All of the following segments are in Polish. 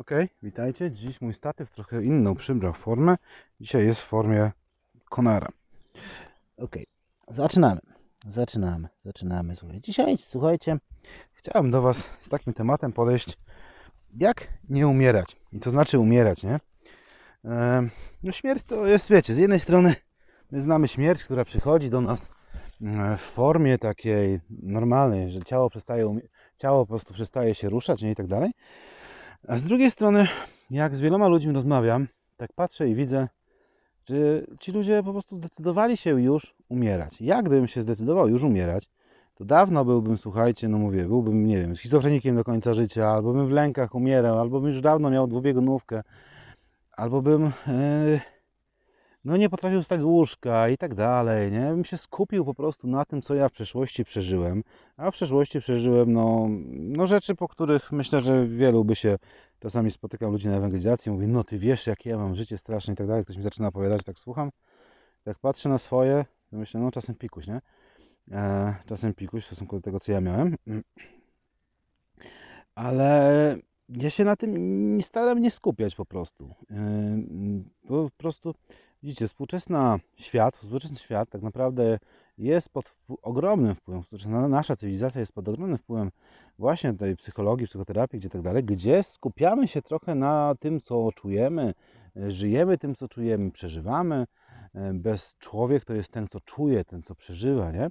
Ok, witajcie. Dziś mój statyw trochę inną przybrał formę. Dzisiaj jest w formie konara. Ok, zaczynamy. Zaczynamy, zaczynamy. Dzisiaj, słuchajcie, chciałem do Was z takim tematem podejść, jak nie umierać. I co znaczy umierać, nie? no śmierć to jest, wiecie, z jednej strony my znamy śmierć, która przychodzi do nas mm, w formie takiej normalnej, że ciało, przestaje, ciało po prostu przestaje się ruszać nie? i tak dalej. A z drugiej strony, jak z wieloma ludźmi rozmawiam, tak patrzę i widzę, że ci ludzie po prostu zdecydowali się już umierać. Ja gdybym się zdecydował już umierać, to dawno byłbym, słuchajcie, no mówię, byłbym, nie wiem, schizofrenikiem do końca życia, albo bym w lękach umierał, albo bym już dawno miał dwubiegunówkę, albo bym... Yy, no nie potrafił wstać z łóżka i tak dalej, nie? Bym się skupił po prostu na tym, co ja w przeszłości przeżyłem, a w przeszłości przeżyłem, no, no rzeczy, po których myślę, że wielu by się, czasami spotykam ludzi na ewangelizacji, mówi, no ty wiesz, jakie ja mam życie straszne i tak dalej, ktoś mi zaczyna opowiadać, tak słucham, jak patrzę na swoje, to myślę, no czasem pikuś, nie? E, czasem pikuś w stosunku do tego, co ja miałem, ale ja się na tym staram nie skupiać po prostu, e, po prostu Widzicie, współczesny świat, współczesny świat tak naprawdę jest pod ogromnym wpływem, nasza cywilizacja jest pod ogromnym wpływem właśnie tej psychologii, psychoterapii, gdzie tak dalej, gdzie skupiamy się trochę na tym, co czujemy, e, żyjemy tym, co czujemy, przeżywamy. E, bez człowiek to jest ten, co czuje, ten, co przeżywa, nie?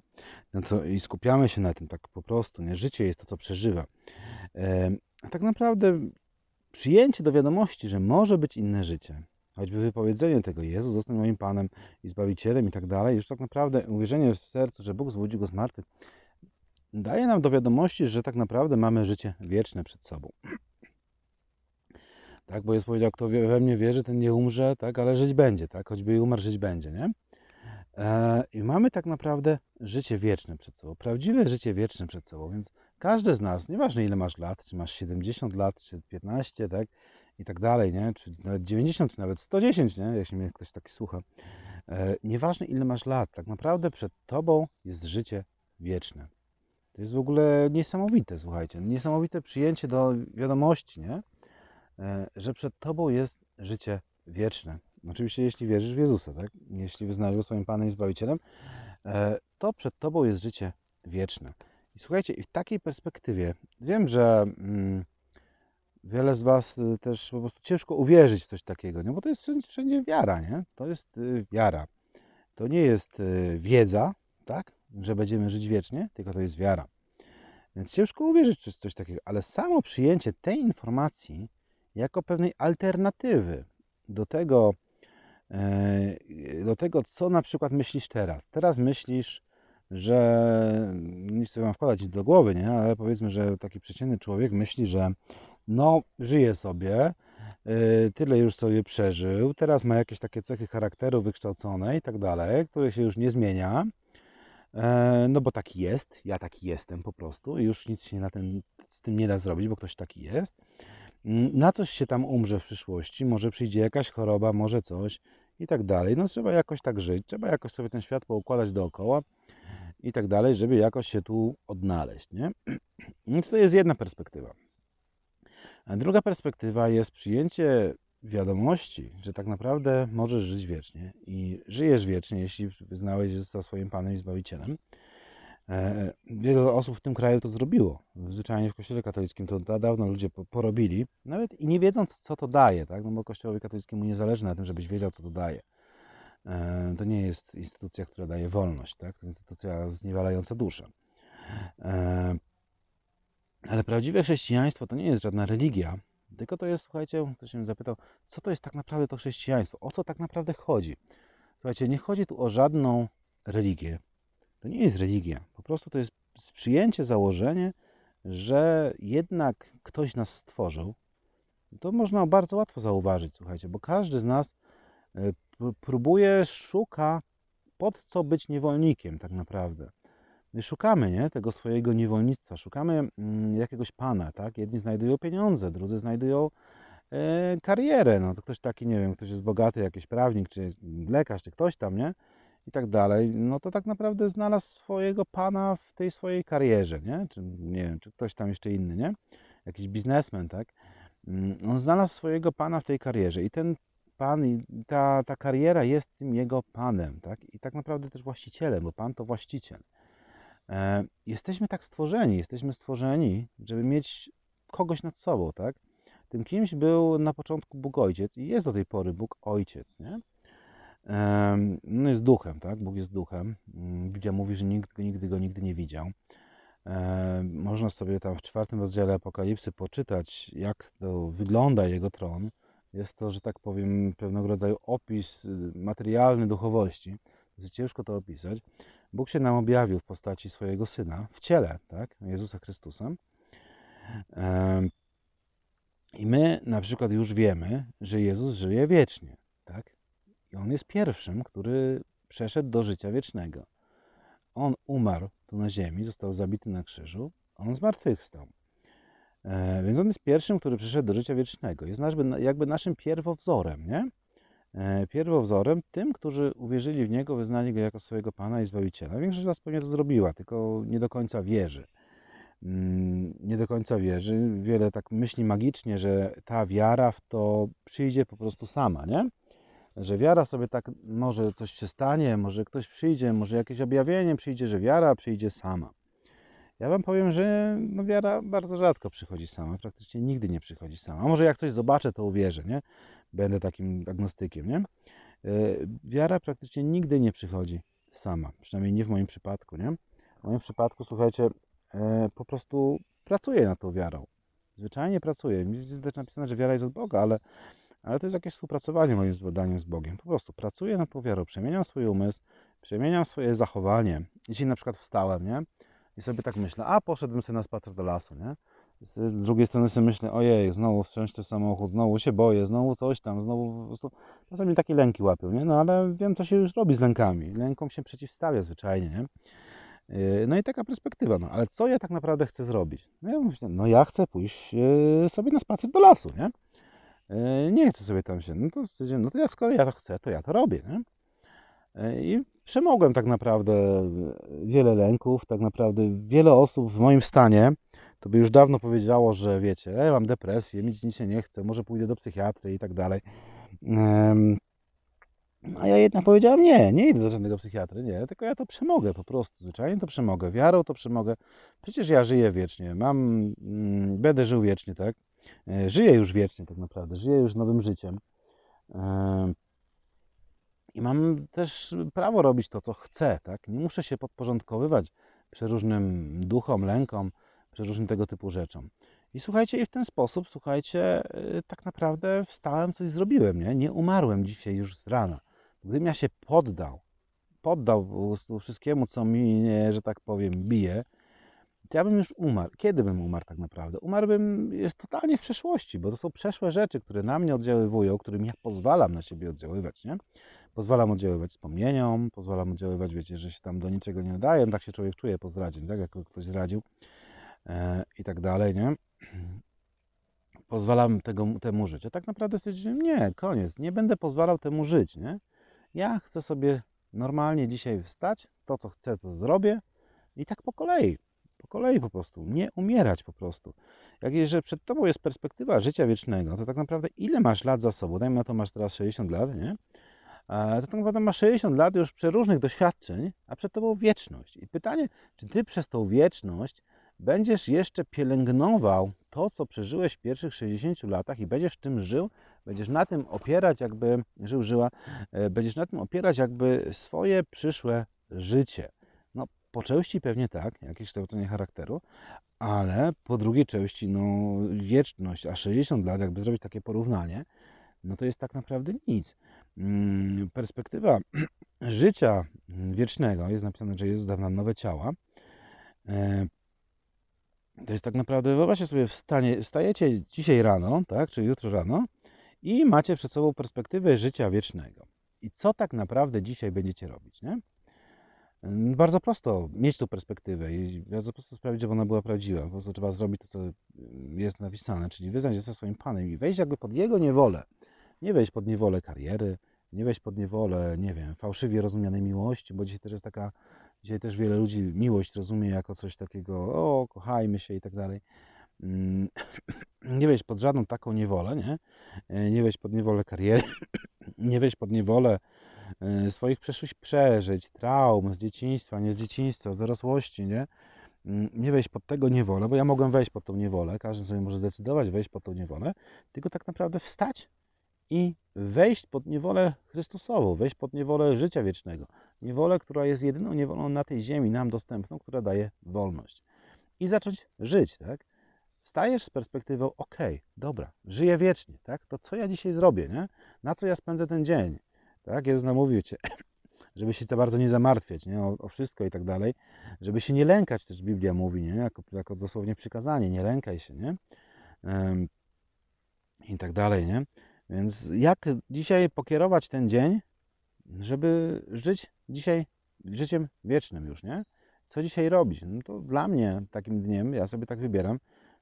Ten, co, I skupiamy się na tym tak po prostu, nie? Życie jest to, co przeżywa. E, a tak naprawdę przyjęcie do wiadomości, że może być inne życie, choćby wypowiedzenie tego, Jezus został moim Panem i Zbawicielem i tak dalej, już tak naprawdę uwierzenie w sercu, że Bóg zbudził go z martwych, daje nam do wiadomości, że tak naprawdę mamy życie wieczne przed sobą. Tak, bo jest powiedział, kto we mnie wierzy, ten nie umrze, tak, ale żyć będzie, tak, choćby i umarł, żyć będzie, nie? E, I mamy tak naprawdę życie wieczne przed sobą, prawdziwe życie wieczne przed sobą, więc każdy z nas, nieważne ile masz lat, czy masz 70 lat, czy 15, tak, i tak dalej, nie? Czy nawet 90, czy nawet 110, nie? Jeśli mnie ktoś taki słucha. E, nieważne ile masz lat, tak naprawdę przed tobą jest życie wieczne. To jest w ogóle niesamowite, słuchajcie, niesamowite przyjęcie do wiadomości, nie? E, że przed tobą jest życie wieczne. Oczywiście, jeśli wierzysz w Jezusa, tak? Jeśli wyznasz go swoim Panem i Zbawicielem, e, to przed tobą jest życie wieczne. I słuchajcie, w takiej perspektywie wiem, że. Mm, wiele z Was y, też po prostu ciężko uwierzyć w coś takiego, nie? bo to jest wszędzie wiara, nie? To jest y, wiara. To nie jest y, wiedza, tak? Że będziemy żyć wiecznie, tylko to jest wiara. Więc ciężko uwierzyć w coś takiego, ale samo przyjęcie tej informacji jako pewnej alternatywy do tego, e, do tego, co na przykład myślisz teraz. Teraz myślisz, że nie chcę wam wkładać nic do głowy, nie? ale powiedzmy, że taki przeciętny człowiek myśli, że no żyje sobie, y, tyle już sobie przeżył, teraz ma jakieś takie cechy charakteru wykształcone i tak dalej, które się już nie zmienia, e, no bo taki jest, ja taki jestem po prostu i już nic się na ten, z tym nie da zrobić, bo ktoś taki jest. Mm, na coś się tam umrze w przyszłości, może przyjdzie jakaś choroba, może coś i tak dalej. No trzeba jakoś tak żyć, trzeba jakoś sobie ten świat poukładać dookoła i tak dalej, żeby jakoś się tu odnaleźć, nie? Więc to jest jedna perspektywa druga perspektywa jest przyjęcie wiadomości, że tak naprawdę możesz żyć wiecznie i żyjesz wiecznie, jeśli wyznałeś Jezusa swoim Panem i Zbawicielem. E, Wiele osób w tym kraju to zrobiło. Zwyczajnie w Kościele katolickim to dawno ludzie porobili, nawet i nie wiedząc, co to daje, tak? no bo Kościołowi katolickiemu nie zależy na tym, żebyś wiedział, co to daje. E, to nie jest instytucja, która daje wolność, tak? to instytucja zniewalająca duszę. E, ale prawdziwe chrześcijaństwo to nie jest żadna religia, tylko to jest, słuchajcie, ktoś mnie zapytał, co to jest tak naprawdę to chrześcijaństwo? O co tak naprawdę chodzi? Słuchajcie, nie chodzi tu o żadną religię. To nie jest religia. Po prostu to jest przyjęcie, założenie, że jednak ktoś nas stworzył. To można bardzo łatwo zauważyć, słuchajcie, bo każdy z nas e, próbuje, szuka, pod co być niewolnikiem tak naprawdę. Y, szukamy nie? tego swojego niewolnictwa, szukamy mm, jakiegoś pana, tak? Jedni znajdują pieniądze, drudzy znajdują e, karierę, no to ktoś taki, nie wiem, ktoś jest bogaty, jakiś prawnik, czy mm, lekarz, czy ktoś tam, nie? I tak dalej, no to tak naprawdę znalazł swojego pana w tej swojej karierze, nie? Czy, nie wiem, czy ktoś tam jeszcze inny, nie? Jakiś biznesmen, tak? Mm, on znalazł swojego pana w tej karierze i ten pan, i ta, ta kariera jest tym jego panem, tak? I tak naprawdę też właścicielem, bo pan to właściciel. E, jesteśmy tak stworzeni, jesteśmy stworzeni, żeby mieć kogoś nad sobą, tak? Tym kimś był na początku Bóg Ojciec i jest do tej pory Bóg Ojciec, nie? No jest duchem, tak? Bóg jest duchem. Mm, Biblia mówi, że nikt go nigdy go nigdy nie widział. E, można sobie tam w czwartym rozdziale Apokalipsy poczytać, jak to wygląda jego tron. Jest to, że tak powiem, pewnego rodzaju opis y, materialny duchowości. Jest ciężko to opisać. Bóg się nam objawił w postaci swojego Syna, w ciele, tak? Jezusa Chrystusa. I my na przykład już wiemy, że Jezus żyje wiecznie, tak? I On jest pierwszym, który przeszedł do życia wiecznego. On umarł tu na ziemi, został zabity na krzyżu, On zmartwychwstał. E, więc On jest pierwszym, który przyszedł do życia wiecznego. Jest jakby naszym pierwowzorem, nie? E, pierwowzorem tym, którzy uwierzyli w Niego, wyznali Go jako swojego Pana i Zbawiciela. Większość z nas pewnie to zrobiła, tylko nie do końca wierzy. Mm, nie do końca wierzy. Wiele tak myśli magicznie, że ta wiara w to przyjdzie po prostu sama, nie? Że wiara sobie tak, może coś się stanie, może ktoś przyjdzie, może jakieś objawienie przyjdzie, że wiara przyjdzie sama. Ja Wam powiem, że no wiara bardzo rzadko przychodzi sama, praktycznie nigdy nie przychodzi sama. A może jak coś zobaczę, to uwierzę, nie? będę takim agnostykiem, nie? E, wiara praktycznie nigdy nie przychodzi sama, przynajmniej nie w moim przypadku, nie? W moim przypadku, słuchajcie, e, po prostu pracuję nad tą wiarą. Zwyczajnie pracuję. Jest też napisane, że wiara jest od Boga, ale, ale to jest jakieś współpracowanie moim zbadaniem z Bogiem. Po prostu pracuję nad tą wiarą, przemieniam swój umysł, przemieniam swoje zachowanie. Jeśli na przykład wstałem, nie? I sobie tak myślę, a poszedłbym sobie na spacer do lasu, nie? Z drugiej strony sobie myślę, ojej, znowu wsiąść ten samochód, znowu się boję, znowu coś tam, znowu... Czasami takie lęki łapią, nie? No ale wiem, co się już robi z lękami. Lękom się przeciwstawia zwyczajnie, nie? Yy, no i taka perspektywa, no ale co ja tak naprawdę chcę zrobić? No ja myślę, no ja chcę pójść yy, sobie na spacer do lasu, nie? Yy, nie chcę sobie tam się, no to, no to ja, skoro ja to chcę, to ja to robię, nie? I przemogłem tak naprawdę wiele lęków, tak naprawdę wiele osób w moim stanie, to by już dawno powiedziało, że wiecie, ja mam depresję, mi nic się nie chce, może pójdę do psychiatry i tak dalej. A ja jednak powiedziałem, nie, nie idę do żadnego psychiatry, nie, tylko ja to przemogę po prostu, zwyczajnie to przemogę, wiarą to przemogę. Przecież ja żyję wiecznie, mam, mm, będę żył wiecznie, tak? E, żyję już wiecznie tak naprawdę, żyję już nowym życiem. I mam też prawo robić to, co chcę, tak? Nie muszę się podporządkowywać przeróżnym duchom, lękom, różnym tego typu rzeczom. I słuchajcie, i w ten sposób, słuchajcie, y, tak naprawdę wstałem, coś zrobiłem, nie? Nie umarłem dzisiaj już z rana. Gdybym ja się poddał, poddał po prostu wszystkiemu, co mi, że tak powiem, bije, to ja bym już umarł. Kiedy bym umarł tak naprawdę? Umarłbym jest totalnie w przeszłości, bo to są przeszłe rzeczy, które na mnie oddziaływują, którym ja pozwalam na siebie oddziaływać, nie? Pozwalam oddziaływać wspomnieniom, pozwalam oddziaływać, wiecie, że się tam do niczego nie nadaję. No tak się człowiek czuje po zdradzie, tak? Jak ktoś zdradził, E, i tak dalej, nie? Pozwalam tego, temu żyć. A tak naprawdę stwierdziłem, nie, koniec, nie będę pozwalał temu żyć, nie? Ja chcę sobie normalnie dzisiaj wstać, to co chcę, to zrobię i tak po kolei, po kolei po prostu, nie umierać po prostu. Jak że przed tobą jest perspektywa życia wiecznego, to tak naprawdę ile masz lat za sobą? Dajmy na to, masz teraz 60 lat, nie? E, to tak naprawdę masz 60 lat już przeróżnych doświadczeń, a przed tobą wieczność. I pytanie, czy ty przez tą wieczność będziesz jeszcze pielęgnował to, co przeżyłeś w pierwszych 60 latach i będziesz tym żył, będziesz na tym opierać jakby, żył, żyła, e, będziesz na tym opierać jakby swoje przyszłe życie. No, po części pewnie tak, jakieś kształcenie charakteru, ale po drugiej części, no, wieczność, a 60 lat, jakby zrobić takie porównanie, no to jest tak naprawdę nic. Mm, perspektywa życia wiecznego, jest napisane, że jest dał nowe ciała, e, to jest tak naprawdę, wyobraźcie sobie, wstanie, wstajecie dzisiaj rano, tak, czy jutro rano i macie przed sobą perspektywę życia wiecznego. I co tak naprawdę dzisiaj będziecie robić, nie? Mm, bardzo prosto mieć tą perspektywę i bardzo prosto sprawić, żeby ona była prawdziwa. Po prostu trzeba zrobić to, co mm, jest napisane, czyli wyznać Jezusa swoim Panem i wejść jakby pod Jego niewolę. Nie wejść pod niewolę kariery, nie wejść pod niewolę, nie wiem, fałszywie rozumianej miłości, bo dzisiaj też jest taka Dzisiaj też wiele ludzi miłość rozumie jako coś takiego, o, kochajmy się i tak dalej. Mm, nie wejść pod żadną taką niewolę, nie? E, nie wejść pod niewolę kariery, nie wejść pod niewolę e, swoich przeszłych przeżyć, traum z dzieciństwa, nie z dzieciństwa, z dorosłości, nie? Mm, nie wejść pod tego niewolę, bo ja mogłem wejść pod tą niewolę, każdy sobie może zdecydować wejść pod tą niewolę, tylko tak naprawdę wstać i wejść pod niewolę Chrystusową, wejść pod niewolę życia wiecznego. Niewolę, która jest jedyną niewolą na tej ziemi nam dostępną, która daje wolność. I zacząć żyć, tak? Stajesz z perspektywą, ok, dobra, żyję wiecznie, tak? To co ja dzisiaj zrobię, nie? Na co ja spędzę ten dzień? Tak? Jezus namówił cię, żeby się za bardzo nie zamartwiać, nie? O, o, wszystko i tak dalej, żeby się nie lękać, też Biblia mówi, nie? Jako, jako dosłownie przykazanie, nie lękaj się, nie? I tak dalej, nie? Więc jak dzisiaj pokierować ten dzień, żeby żyć dzisiaj życiem wiecznym już, nie? Co dzisiaj robić? No to dla mnie takim dniem, ja sobie tak wybieram,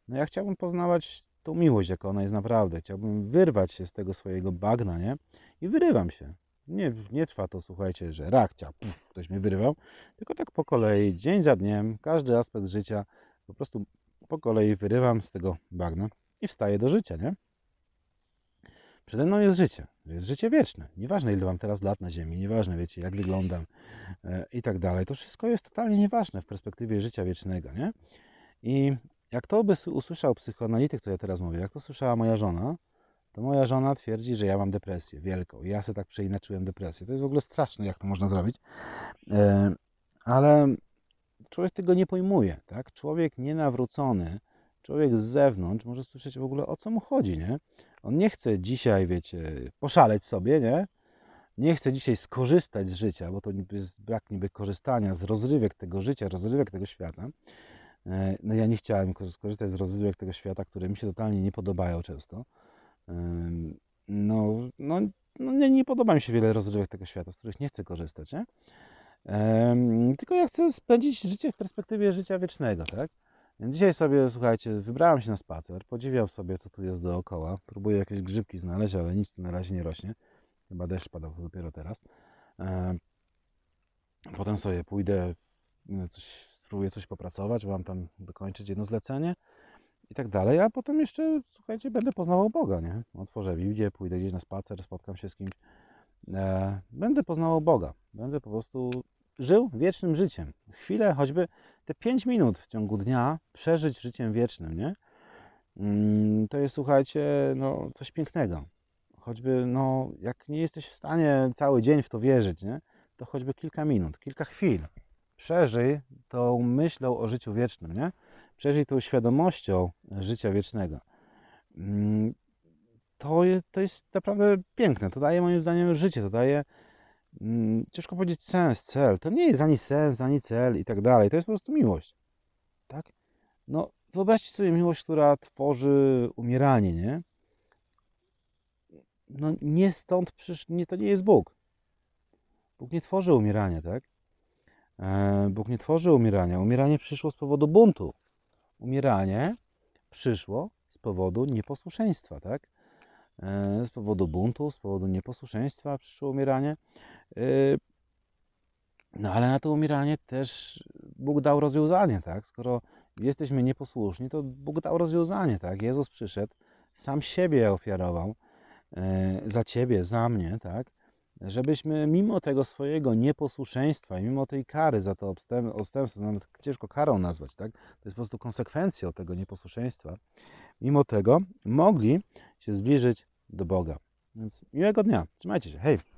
no ja chciałbym poznawać tą miłość, jak ona jest naprawdę. Chciałbym wyrwać się z tego swojego bagna, nie? I wyrywam się. Nie, nie trwa to, słuchajcie, że rachcia, puf, ktoś mnie wyrywał, tylko tak po kolei, dzień za dniem, każdy aspekt życia po prostu po kolei wyrywam z tego bagna i wstaję do życia, nie? Przede mną jest życie. Jest życie wieczne. Nieważne, ile mam teraz lat na Ziemi, nieważne, wiecie, jak wyglądam e, i tak dalej. To wszystko jest totalnie nieważne w perspektywie życia wiecznego, nie? I jak to by usłyszał psychoanalityk, co ja teraz mówię, jak to słyszała moja żona, to moja żona twierdzi, że ja mam depresję wielką. Ja sobie tak przeinaczyłem depresję. To jest w ogóle straszne, jak to można zrobić. E, ale człowiek tego nie pojmuje, tak? Człowiek nienawrócony, człowiek z zewnątrz może słyszeć w ogóle o co mu chodzi, nie? On nie chce dzisiaj, wiecie, poszaleć sobie, nie? Nie chce dzisiaj skorzystać z życia, bo to jest brak niby korzystania z rozrywek tego życia, rozrywek tego świata. E, no ja nie chciałem skorzystać z rozrywek tego świata, które mi się totalnie nie podobają często. No, no, no nie, nie podoba mi się wiele rozrywek tego świata, z których nie chcę korzystać, nie? Tylko ja chcę spędzić życie w perspektywie życia wiecznego, tak? Więc dzisiaj sobie, słuchajcie, wybrałem się na spacer, podziwiał sobie, co tu jest dookoła. Próbuję jakieś grzybki znaleźć, ale nic tu na razie nie rośnie. Chyba deszcz padał dopiero teraz. E, potem sobie pójdę, e, coś, spróbuję coś popracować, mam tam dokończyć jedno zlecenie i tak dalej, a potem jeszcze, słuchajcie, będę poznawał Boga, nie? Otworzę Biblię, pójdę gdzieś na spacer, spotkam się z kimś. E, będę poznawał Boga. Będę po prostu żył wiecznym życiem. Chwilę, choćby te 5 minut w ciągu dnia przeżyć życiem wiecznym, nie? Mm, to jest, słuchajcie, no, coś pięknego. Choćby, no, jak nie jesteś w stanie cały dzień w to wierzyć, nie? To choćby kilka minut, kilka chwil. Przeżyj tą myślą o życiu wiecznym, nie? Przeżyj tą świadomością życia wiecznego. Mm, to jest, to jest naprawdę piękne. To daje moim zdaniem życie, to daje Mm, ciężko powiedzieć sens, cel. To nie jest ani sens, ani cel i tak dalej. To jest po prostu miłość. Tak? No, wyobraźcie sobie miłość, która tworzy umieranie, nie? No, nie stąd przysz... nie, to nie jest Bóg. Bóg nie tworzy umierania, tak? Eee, Bóg nie tworzy umierania. Umieranie przyszło z powodu buntu. Umieranie przyszło z powodu nieposłuszeństwa, tak? E, z powodu buntu, z powodu nieposłuszeństwa przyszło umieranie. E, no ale na to umieranie też Bóg dał rozwiązanie, tak? Skoro jesteśmy nieposłuszni, to Bóg dał rozwiązanie, tak? Jezus przyszedł, sam siebie ofiarował e, za ciebie, za mnie, tak? żebyśmy mimo tego swojego nieposłuszeństwa i mimo tej kary za to odstępstwo, nawet ciężko karą nazwać, tak? to jest po prostu konsekwencją tego nieposłuszeństwa, mimo tego mogli się zbliżyć do Boga. Więc miłego dnia, trzymajcie się, hej!